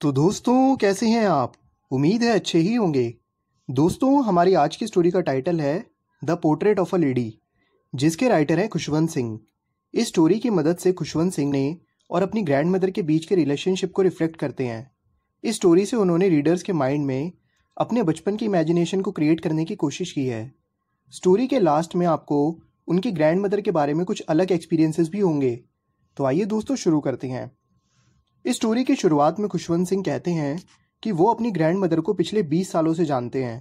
तो दोस्तों कैसे हैं आप उम्मीद है अच्छे ही होंगे दोस्तों हमारी आज की स्टोरी का टाइटल है the portrait of a lady जिसके राइटर हैं खुशवंत सिंह इस स्टोरी की मदद से खुशवंत सिंह ने और अपनी ग्रैंड मदर के बीच के रिलेशनशिप को रिफ्लेक्ट करते हैं इस स्टोरी से उन्होंने रीडर्स के माइंड में अपने बचपन की इमेजिनेशन को क्रिएट करने की कोशिश की है स्टोरी के लास्ट में आपको उनकी ग्रैंड मदर के बारे में कुछ अलग एक्सपीरियंसेस भी होंगे तो आइए दोस्तों शुरू करते हैं इस स्टोरी की शुरुआत में खुशवंत सिंह कहते हैं कि वो अपनी ग्रैंड मदर को पिछले बीस सालों से जानते हैं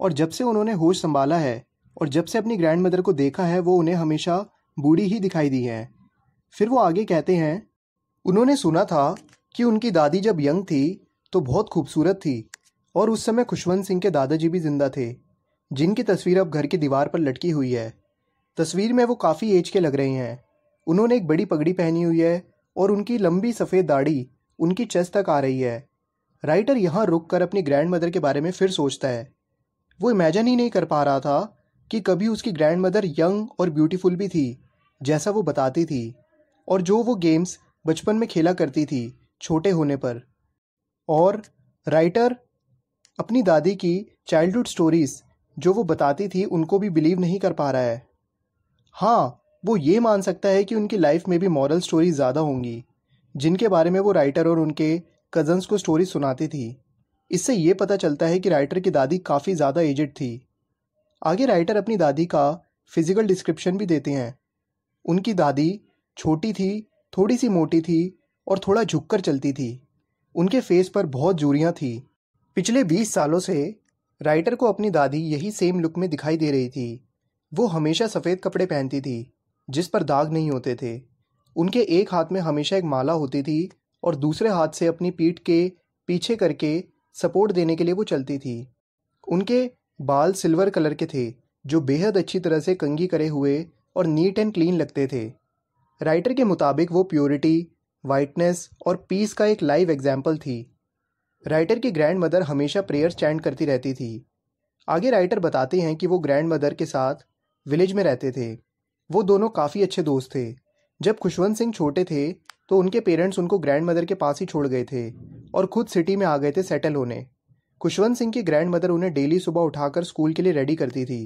और जब से उन्होंने होश संभाला है और जब से अपनी ग्रैंड मदर को देखा है वो उन्हें हमेशा बूढ़ी ही दिखाई दी है फिर वो आगे कहते हैं उन्होंने सुना था कि उनकी दादी जब यंग थी तो बहुत खूबसूरत थी और उस समय खुशवंत सिंह के दादाजी भी जिंदा थे जिनकी तस्वीर अब घर की दीवार पर लटकी हुई है तस्वीर में वो काफ़ी एज के लग रहे हैं उन्होंने एक बड़ी पगड़ी पहनी हुई है और उनकी लंबी सफ़ेद दाढ़ी उनकी चेस्ट तक आ रही है राइटर यहाँ रुक कर अपनी ग्रैंड मदर के बारे में फिर सोचता है वो इमेजन ही नहीं कर पा रहा था कि कभी उसकी ग्रैंड मदर यंग और ब्यूटीफुल भी थी जैसा वो बताती थी और जो वो गेम्स बचपन में खेला करती थी छोटे होने पर और राइटर अपनी दादी की चाइल्डहुड स्टोरीज़ जो वो बताती थी उनको भी बिलीव नहीं कर पा रहा है हाँ वो ये मान सकता है कि उनकी लाइफ में भी मॉरल स्टोरी ज़्यादा होंगी जिनके बारे में वो राइटर और उनके कज़न्स को स्टोरी सुनाती थी इससे ये पता चलता है कि राइटर की दादी काफ़ी ज़्यादा एजड थी आगे राइटर अपनी दादी का फिज़िकल डिस्क्रिप्शन भी देते हैं उनकी दादी छोटी थी थोड़ी सी मोटी थी और थोड़ा झुककर चलती थी उनके फेस पर बहुत जूरियाँ थी पिछले बीस सालों से राइटर को अपनी दादी यही सेम लुक में दिखाई दे रही थी वो हमेशा सफ़ेद कपड़े पहनती थी जिस पर दाग नहीं होते थे उनके एक हाथ में हमेशा एक माला होती थी और दूसरे हाथ से अपनी पीठ के पीछे करके सपोर्ट देने के लिए वो चलती थी उनके बाल सिल्वर कलर के थे जो बेहद अच्छी तरह से कंगी करे हुए और नीट एंड क्लीन लगते थे राइटर के मुताबिक वो प्योरिटी वाइटनेस और पीस का एक लाइव एग्जाम्पल थी राइटर की ग्रैंड मदर हमेशा प्रेयर स्टैंड करती रहती थी आगे राइटर बताते हैं कि वो ग्रैंड मदर के साथ विलेज में रहते थे वो दोनों काफ़ी अच्छे दोस्त थे जब खुशवंत सिंह छोटे थे तो उनके पेरेंट्स उनको ग्रैंड मदर के पास ही छोड़ गए थे और खुद सिटी में आ गए थे सेटल होने खुशवंत सिंह की ग्रैंड मदर उन्हें डेली सुबह उठाकर स्कूल के लिए रेडी करती थी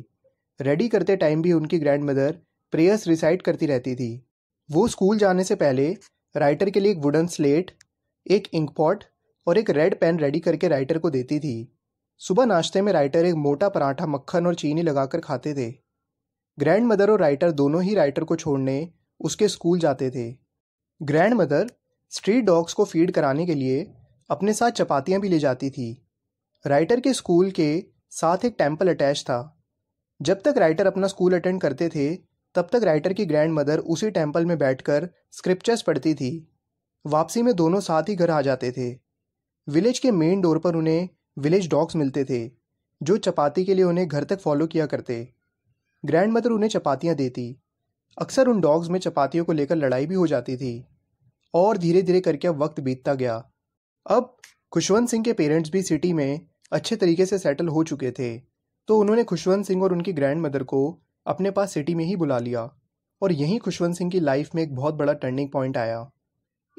रेडी करते टाइम भी उनकी ग्रैंड मदर प्रेयर्स रिसाइड करती रहती थी वो स्कूल जाने से पहले राइटर के लिए एक वुडन स्लेट एक इंक पॉट और एक रेड पेन रेडी करके राइटर को देती थी सुबह नाश्ते में राइटर एक मोटा पराठा मक्खन और चीनी लगाकर खाते थे ग्रैंड मदर और राइटर दोनों ही राइटर को छोड़ने उसके स्कूल जाते थे ग्रैंड मदर स्ट्रीट डॉग्स को फीड कराने के लिए अपने साथ चपातियाँ भी ले जाती थी राइटर के स्कूल के साथ एक टेम्पल अटैच था जब तक राइटर अपना स्कूल अटेंड करते थे तब तक राइटर की ग्रैंड मदर उसी टेम्पल में बैठकर स्क्रिप्चर्स पढ़ती थी वापसी में दोनों साथ ही घर आ जाते थे विलेज के मेन डोर पर उन्हें विलेज डॉग्स मिलते थे जो चपाती के लिए उन्हें घर तक फॉलो किया करते ग्रैंड मदर उन्हें चपातियाँ देती अक्सर उन डॉग्स में चपातियों को लेकर लड़ाई भी हो जाती थी और धीरे धीरे करके वक्त बीतता गया अब खुशवंत सिंह के पेरेंट्स भी सिटी में अच्छे तरीके से सेटल हो चुके थे तो उन्होंने खुशवंत सिंह और उनकी ग्रैंड मदर को अपने पास सिटी में ही बुला लिया और यहीं खुशवंत सिंह की लाइफ में एक बहुत बड़ा टर्निंग पॉइंट आया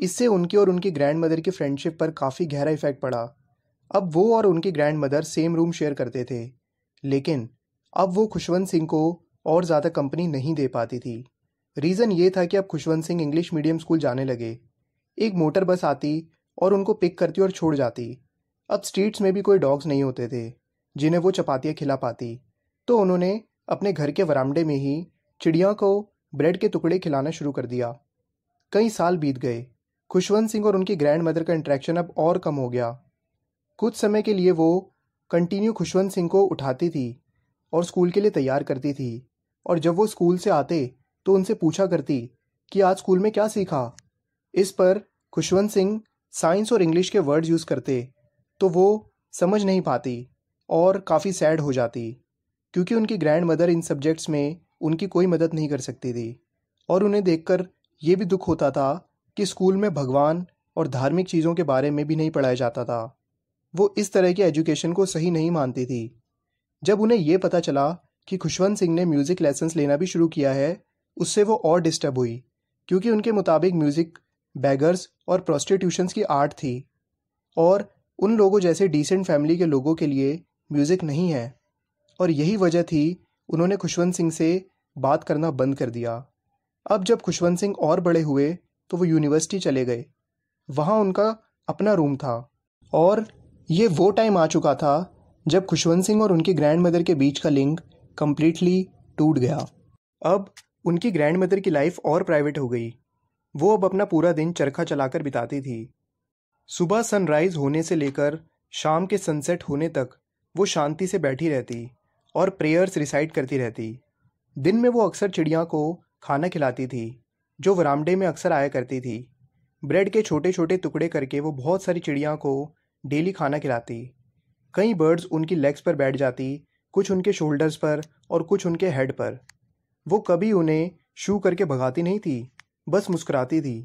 इससे उनकी और उनकी ग्रैंड मदर की फ्रेंडशिप पर काफ़ी गहरा इफेक्ट पड़ा अब वो और उनकी grandmother same room share करते थे लेकिन अब वो खुशवंत सिंह को और ज़्यादा कंपनी नहीं दे पाती थी रीज़न ये था कि अब Khushwant Singh English medium school जाने लगे एक मोटर बस आती और उनको पिक करती और छोड़ जाती अब स्ट्रीट्स में भी कोई डॉग्स नहीं होते थे जिन्हें वो चपातियाँ खिला पाती तो उन्होंने अपने घर के वरामडे में ही चिड़िया को ब्रेड के टुकड़े खिलाना शुरू कर दिया कई साल बीत गए खुशवंत सिंह और उनकी ग्रैंड मदर का इंट्रैक्शन अब और कम हो गया कुछ समय के लिए वो कंटिन्यू खुशवंत सिंह को उठाती थी और स्कूल के लिए तैयार करती थी और जब वो स्कूल से आते तो उनसे पूछा करती कि आज स्कूल में क्या सीखा इस पर खुशवंत सिंह साइंस और इंग्लिश के वर्ड्स यूज़ करते तो वो समझ नहीं पाती और काफ़ी सैड हो जाती क्योंकि उनकी ग्रैंड मदर इन सब्जेक्ट्स में उनकी कोई मदद नहीं कर सकती थी और उन्हें देखकर ये भी दुख होता था कि स्कूल में भगवान और धार्मिक चीज़ों के बारे में भी नहीं पढ़ाया जाता था वो इस तरह की एजुकेशन को सही नहीं मानती थी जब उन्हें यह पता चला कि खुशवंत सिंह ने म्यूज़िक लेसन्स लेना भी शुरू किया है उससे वो और डिस्टर्ब हुई क्योंकि उनके मुताबिक म्यूज़िक बैगर्स और प्रोस्टिट्यूशंस की आर्ट थी और उन लोगों जैसे डिसेंट फैमिली के लोगों के लिए म्यूज़िक नहीं है और यही वजह थी उन्होंने खुशवंत सिंह से बात करना बंद कर दिया अब जब खुशवंत सिंह और बड़े हुए तो वो यूनिवर्सिटी चले गए वहाँ उनका अपना रूम था और ये वो टाइम आ चुका था जब खुशवंत सिंह और उनकी ग्रैंड मदर के बीच का लिंक कम्प्लीटली टूट गया अब उनकी ग्रैंड मदर की लाइफ और प्राइवेट हो गई वो अब अपना पूरा दिन चरखा चलाकर बिताती थी सुबह सनराइज होने से लेकर शाम के सनसेट होने तक वो शांति से बैठी रहती और प्रेयर्स रिसाइट करती रहती दिन में वो अक्सर चिड़िया को खाना खिलाती थी जो वरामडे में अक्सर आया करती थी ब्रेड के छोटे छोटे टुकड़े करके वो बहुत सारी चिड़िया को डेली खाना खिलाती कई बर्ड्स उनकी लेग्स पर बैठ जाती कुछ उनके शोल्डर्स पर और कुछ उनके हेड पर वो कभी उन्हें शू करके भगाती नहीं थी बस मुस्कुराती थी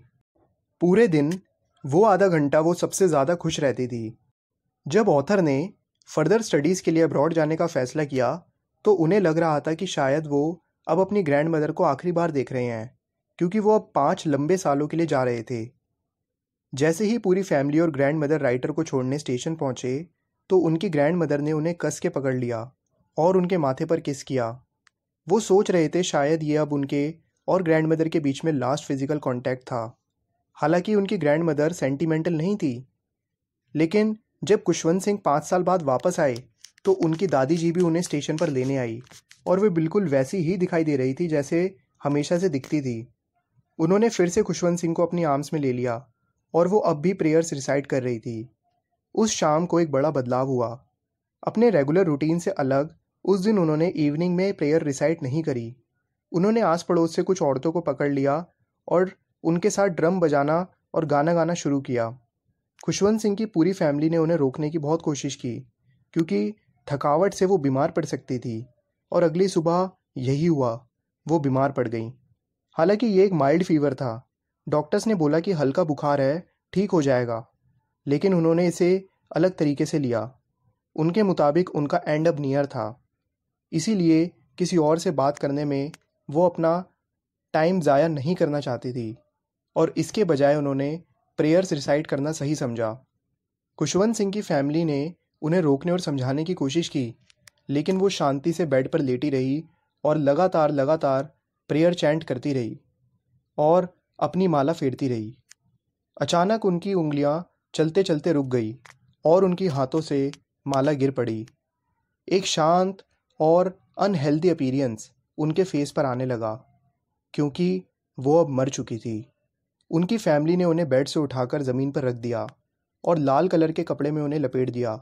पूरे दिन वो आधा घंटा वो सबसे ज़्यादा खुश रहती थी जब ऑथर ने फर्दर स्टडीज़ के लिए अब्रॉड जाने का फ़ैसला किया तो उन्हें लग रहा था कि शायद वो अब अपनी ग्रैंड मदर को आखिरी बार देख रहे हैं क्योंकि वो अब पाँच लंबे सालों के लिए जा रहे थे जैसे ही पूरी फैमिली और ग्रैंड मदर राइटर को छोड़ने स्टेशन पहुँचे तो उनकी ग्रैंड मदर ने उन्हें कस के पकड़ लिया और उनके माथे पर किस किया वो सोच रहे थे शायद ये अब उनके और ग्रैंड मदर के बीच में लास्ट फिजिकल कॉन्टैक्ट था हालांकि उनकी ग्रैंड मदर सेंटिमेंटल नहीं थी लेकिन जब कुशवंत सिंह पाँच साल बाद वापस आए तो उनकी दादी जी भी उन्हें स्टेशन पर लेने आई और वे बिल्कुल वैसी ही दिखाई दे रही थी जैसे हमेशा से दिखती थी उन्होंने फिर से खुशवंत सिंह को अपनी आर्म्स में ले लिया और वो अब भी प्रेयर्स रिसाइड कर रही थी उस शाम को एक बड़ा बदलाव हुआ अपने रेगुलर रूटीन से अलग उस दिन उन्होंने इवनिंग में प्रेयर रिसाइट नहीं करी उन्होंने आस पड़ोस से कुछ औरतों को पकड़ लिया और उनके साथ ड्रम बजाना और गाना गाना शुरू किया खुशवंत सिंह की पूरी फैमिली ने उन्हें रोकने की बहुत कोशिश की क्योंकि थकावट से वो बीमार पड़ सकती थी और अगली सुबह यही हुआ वो बीमार पड़ गई हालांकि ये एक माइल्ड फीवर था डॉक्टर्स ने बोला कि हल्का बुखार है ठीक हो जाएगा लेकिन उन्होंने इसे अलग तरीके से लिया उनके मुताबिक उनका एंड अब नियर था इसीलिए किसी और से बात करने में वो अपना टाइम ज़ाया नहीं करना चाहती थी और इसके बजाय उन्होंने प्रेयर्स रिसाइट करना सही समझा खुशवंत सिंह की फैमिली ने उन्हें रोकने और समझाने की कोशिश की लेकिन वो शांति से बेड पर लेटी रही और लगातार लगातार प्रेयर चैंट करती रही और अपनी माला फेरती रही अचानक उनकी उंगलियां चलते चलते रुक गई और उनकी हाथों से माला गिर पड़ी एक शांत और अनहेल्दी अपीरियंस उनके फेस पर आने लगा क्योंकि वो अब मर चुकी थी उनकी फैमिली ने उन्हें बेड से उठाकर ज़मीन पर रख दिया और लाल कलर के कपड़े में उन्हें लपेट दिया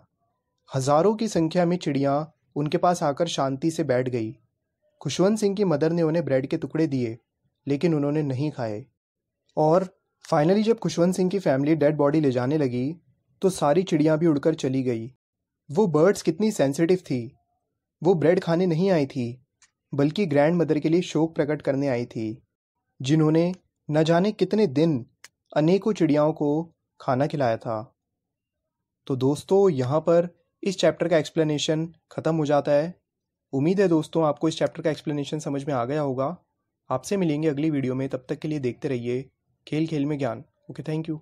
हज़ारों की संख्या में चिड़ियाँ उनके पास आकर शांति से बैठ गई खुशवंत सिंह की मदर ने उन्हें ब्रेड के टुकड़े दिए लेकिन उन्होंने नहीं खाए और फाइनली जब खुशवंत सिंह की फैमिली डेड बॉडी ले जाने लगी तो सारी चिड़ियाँ भी उड़कर चली गई वो बर्ड्स कितनी सेंसिटिव थी वो ब्रेड खाने नहीं आई थी बल्कि ग्रैंड मदर के लिए शोक प्रकट करने आई थी जिन्होंने न जाने कितने दिन अनेकों चिड़ियाओं को खाना खिलाया था तो दोस्तों यहाँ पर इस चैप्टर का एक्सप्लेनेशन ख़त्म हो जाता है उम्मीद है दोस्तों आपको इस चैप्टर का एक्सप्लेनेशन समझ में आ गया होगा आपसे मिलेंगे अगली वीडियो में तब तक के लिए देखते रहिए खेल खेल में ज्ञान ओके थैंक यू